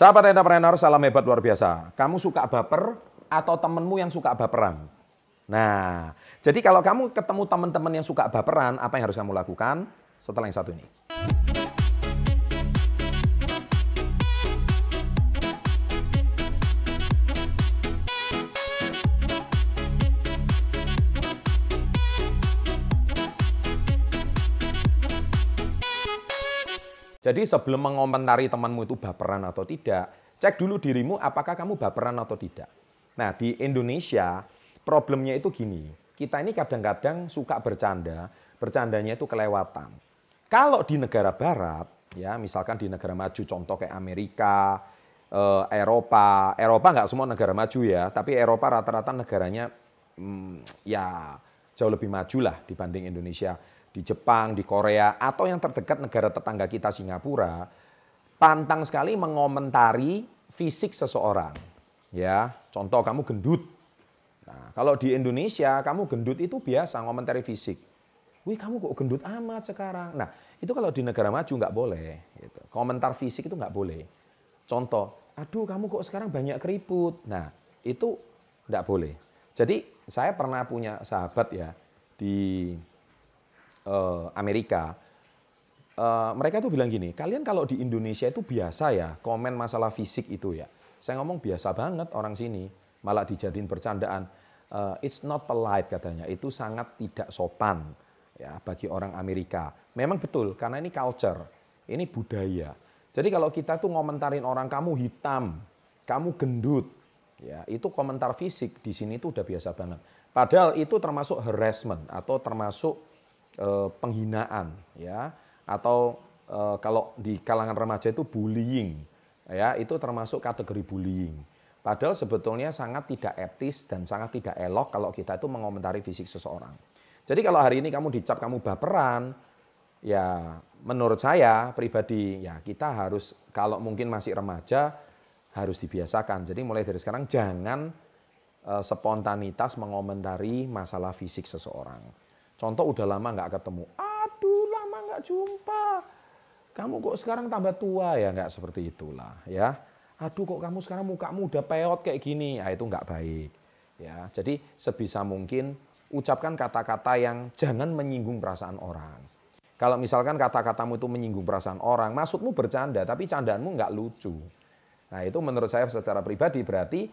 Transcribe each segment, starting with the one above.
Sahabat entrepreneur, salam hebat luar biasa. Kamu suka baper atau temenmu yang suka baperan? Nah, jadi kalau kamu ketemu teman-teman yang suka baperan, apa yang harus kamu lakukan setelah yang satu ini? Jadi sebelum mengomentari temanmu itu baperan atau tidak, cek dulu dirimu apakah kamu baperan atau tidak. Nah, di Indonesia problemnya itu gini. Kita ini kadang-kadang suka bercanda, bercandanya itu kelewatan. Kalau di negara barat, ya misalkan di negara maju contoh kayak Amerika, eh, Eropa. Eropa nggak semua negara maju ya, tapi Eropa rata-rata negaranya hmm, ya jauh lebih maju lah dibanding Indonesia di Jepang, di Korea, atau yang terdekat negara tetangga kita Singapura, pantang sekali mengomentari fisik seseorang. Ya, contoh kamu gendut. Nah, kalau di Indonesia kamu gendut itu biasa ngomentari fisik. Wih kamu kok gendut amat sekarang. Nah itu kalau di negara maju nggak boleh. Gitu. Komentar fisik itu nggak boleh. Contoh, aduh kamu kok sekarang banyak keriput. Nah itu nggak boleh. Jadi saya pernah punya sahabat ya di Eh, Amerika, eh, mereka tuh bilang gini, kalian kalau di Indonesia itu biasa ya komen masalah fisik itu ya. Saya ngomong biasa banget orang sini, malah dijadiin bercandaan. Eh, it's not polite katanya, itu sangat tidak sopan ya bagi orang Amerika. Memang betul karena ini culture, ini budaya. Jadi kalau kita tuh ngomentarin orang kamu hitam, kamu gendut, ya itu komentar fisik di sini tuh udah biasa banget. Padahal itu termasuk harassment atau termasuk Eh, penghinaan ya atau eh, kalau di kalangan remaja itu bullying ya itu termasuk kategori bullying. Padahal sebetulnya sangat tidak etis dan sangat tidak elok kalau kita itu mengomentari fisik seseorang. Jadi kalau hari ini kamu dicap kamu baperan, ya menurut saya pribadi ya kita harus kalau mungkin masih remaja harus dibiasakan. Jadi mulai dari sekarang jangan eh, spontanitas mengomentari masalah fisik seseorang. Contoh udah lama nggak ketemu. Aduh, lama nggak jumpa. Kamu kok sekarang tambah tua ya nggak seperti itulah ya. Aduh kok kamu sekarang mukamu udah peot kayak gini. Ah itu nggak baik. Ya, jadi sebisa mungkin ucapkan kata-kata yang jangan menyinggung perasaan orang. Kalau misalkan kata-katamu itu menyinggung perasaan orang, maksudmu bercanda tapi candaanmu nggak lucu. Nah itu menurut saya secara pribadi berarti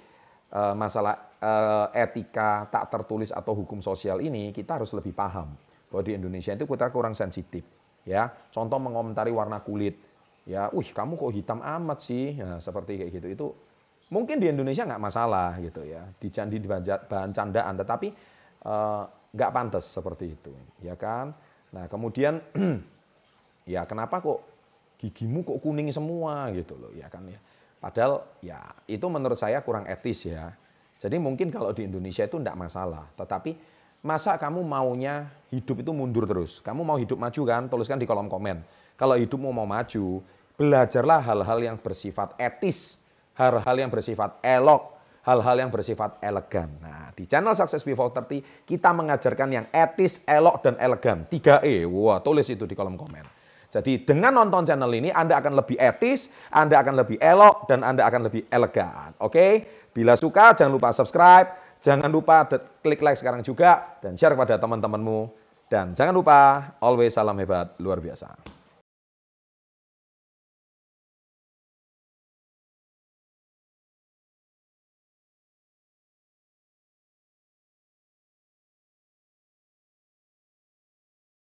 Eh, masalah eh, etika tak tertulis atau hukum sosial ini kita harus lebih paham bahwa di Indonesia itu kita kurang sensitif ya contoh mengomentari warna kulit ya uh kamu kok hitam amat sih ya, seperti kayak gitu itu mungkin di Indonesia nggak masalah gitu ya di dicandi bahan candaan tetapi eh, nggak uh, pantas seperti itu ya kan nah kemudian ya kenapa kok gigimu kok kuning semua gitu loh ya kan ya Padahal ya itu menurut saya kurang etis ya. Jadi mungkin kalau di Indonesia itu tidak masalah. Tetapi masa kamu maunya hidup itu mundur terus? Kamu mau hidup maju kan? Tuliskan di kolom komen. Kalau hidupmu mau maju, belajarlah hal-hal yang bersifat etis, hal-hal yang bersifat elok, hal-hal yang bersifat elegan. Nah, di channel Success Before 30 kita mengajarkan yang etis, elok, dan elegan. 3E. Wah, tulis itu di kolom komen. Jadi dengan nonton channel ini Anda akan lebih etis, Anda akan lebih elok, dan Anda akan lebih elegan. Oke? Bila suka jangan lupa subscribe, jangan lupa klik like sekarang juga, dan share kepada teman-temanmu. Dan jangan lupa, always salam hebat luar biasa.